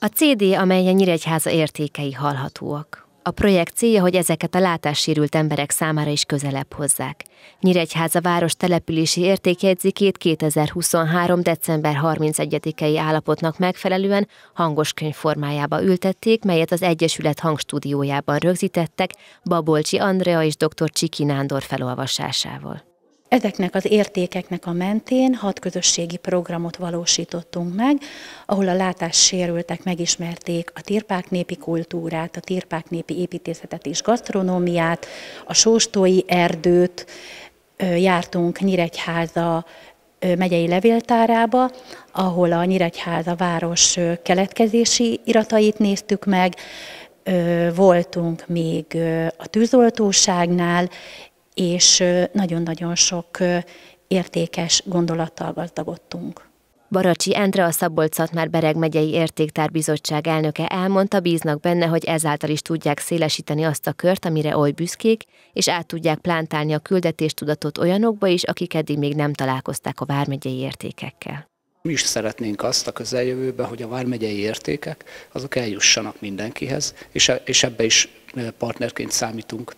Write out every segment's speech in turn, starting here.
A CD, amelyen Nyíregyháza értékei hallhatóak. A projekt célja, hogy ezeket a látássérült emberek számára is közelebb hozzák. Nyíregyháza város települési értékjegyzikét 2023. december 31-i állapotnak megfelelően hangos könyv formájába ültették, melyet az Egyesület hangstúdiójában rögzítettek Babolcsi Andrea és dr. Csiki Nándor felolvasásával. Ezeknek az értékeknek a mentén hat közösségi programot valósítottunk meg, ahol a látássérültek megismerték a tirpák népi kultúrát, a tirpák népi építészetet és gasztronómiát, a sóstói erdőt, jártunk Nyíregyháza megyei levéltárába, ahol a Nyíregyháza város keletkezési iratait néztük meg, voltunk még a tűzoltóságnál, és nagyon-nagyon sok értékes gondolattal gazdagodtunk. Baracsi Endre a szabolcs már Bereg megyei értéktárbizottság elnöke elmondta, bíznak benne, hogy ezáltal is tudják szélesíteni azt a kört, amire oly büszkék, és át tudják plántálni a küldetéstudatot olyanokba is, akik eddig még nem találkozták a vármegyei értékekkel. Mi is szeretnénk azt a közeljövőben, hogy a vármegyei értékek azok eljussanak mindenkihez, és, e- és ebbe is partnerként számítunk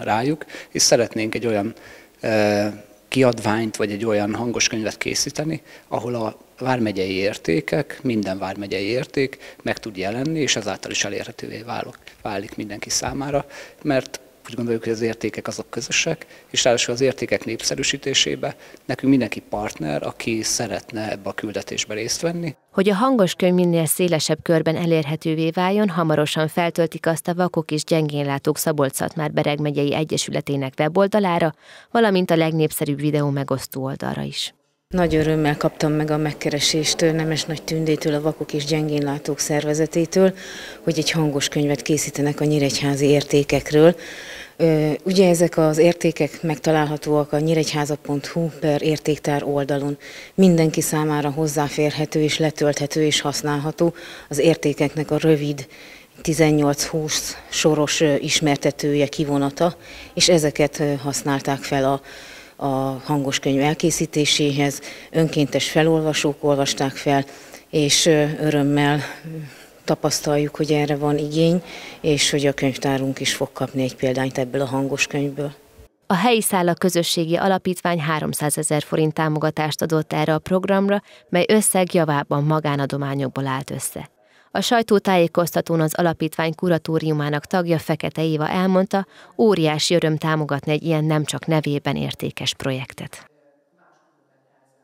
rájuk, és szeretnénk egy olyan kiadványt, vagy egy olyan hangos könyvet készíteni, ahol a vármegyei értékek, minden vármegyei érték meg tud jelenni, és ezáltal is elérhetővé válik mindenki számára, mert úgy gondoljuk, hogy az értékek azok közösek, és ráadásul az értékek népszerűsítésébe nekünk mindenki partner, aki szeretne ebbe a küldetésbe részt venni. Hogy a hangos könyv minél szélesebb körben elérhetővé váljon, hamarosan feltöltik azt a vakok és gyengénlátók szabolcs már Bereg megyei egyesületének weboldalára, valamint a legnépszerűbb videó megosztó oldalra is. Nagy örömmel kaptam meg a megkeresést Nemes Nagy Tündétől, a Vakok és Gyengénlátók Szervezetétől, hogy egy hangos könyvet készítenek a nyíregyházi értékekről. Ugye ezek az értékek megtalálhatóak a nyíregyháza.hu per értéktár oldalon. Mindenki számára hozzáférhető és letölthető és használható az értékeknek a rövid 18-20 soros ismertetője, kivonata, és ezeket használták fel a a hangos könyv elkészítéséhez, önkéntes felolvasók olvasták fel, és örömmel tapasztaljuk, hogy erre van igény, és hogy a könyvtárunk is fog kapni egy példányt ebből a hangos könyvből. A helyi szállak közösségi alapítvány 300 ezer forint támogatást adott erre a programra, mely összeg javában magánadományokból állt össze. A sajtótájékoztatón az alapítvány kuratóriumának tagja Fekete Éva elmondta, óriási öröm támogatni egy ilyen nem csak nevében értékes projektet.